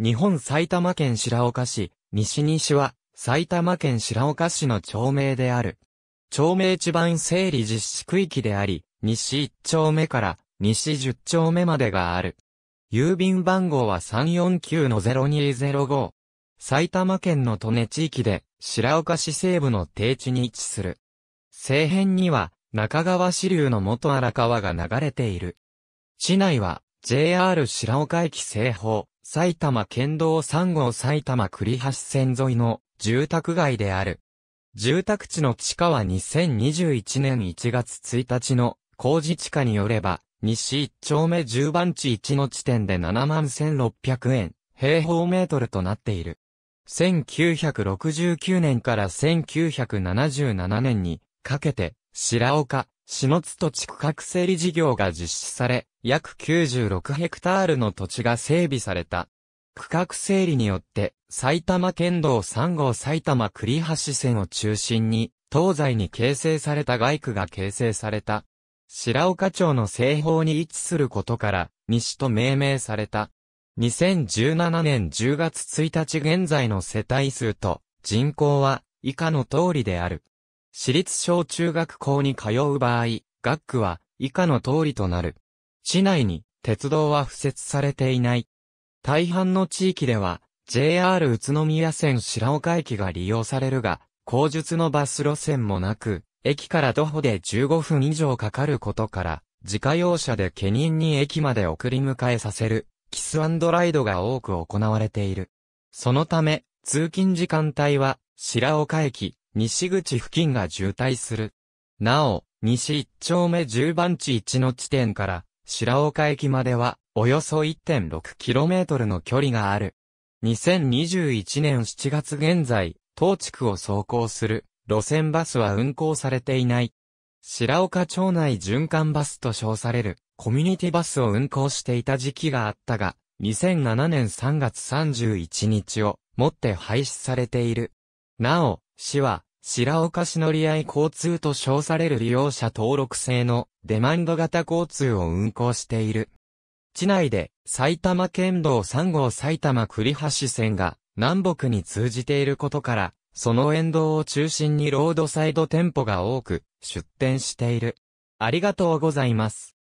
日本埼玉県白岡市、西西は、埼玉県白岡市の町名である。町名地盤整理実施区域であり、西1丁目から西10丁目までがある。郵便番号は349-0205。埼玉県の利根地域で、白岡市西部の低地に位置する。西辺には、中川支流の元荒川が流れている。市内は、JR 白岡駅西方、埼玉県道3号埼玉栗橋線沿いの住宅街である。住宅地の地下は2021年1月1日の工事地価によれば、西1丁目10番地1の地点で7万1600円、平方メートルとなっている。1969年から1977年にかけて、白岡、篠津と地区画整理事業が実施され、約96ヘクタールの土地が整備された。区画整理によって、埼玉県道3号埼玉栗橋線を中心に、東西に形成された外区が形成された。白岡町の西方に位置することから、西と命名された。2017年10月1日現在の世帯数と人口は以下の通りである。私立小中学校に通う場合、学区は以下の通りとなる。市内に鉄道は敷設されていない。大半の地域では JR 宇都宮線白岡駅が利用されるが、後述のバス路線もなく、駅から徒歩で15分以上かかることから、自家用車で家人に駅まで送り迎えさせる、キスアンドライドが多く行われている。そのため、通勤時間帯は、白岡駅、西口付近が渋滞する。なお、西一丁目10番地1の地点から、白岡駅までは、およそ 1.6km の距離がある。2021年7月現在、当地区を走行する路線バスは運行されていない。白岡町内循環バスと称されるコミュニティバスを運行していた時期があったが、2007年3月31日をもって廃止されている。なお、市は白岡市乗合交通と称される利用者登録制のデマンド型交通を運行している。市内で埼玉県道3号埼玉栗橋線が南北に通じていることから、その沿道を中心にロードサイド店舗が多く出店している。ありがとうございます。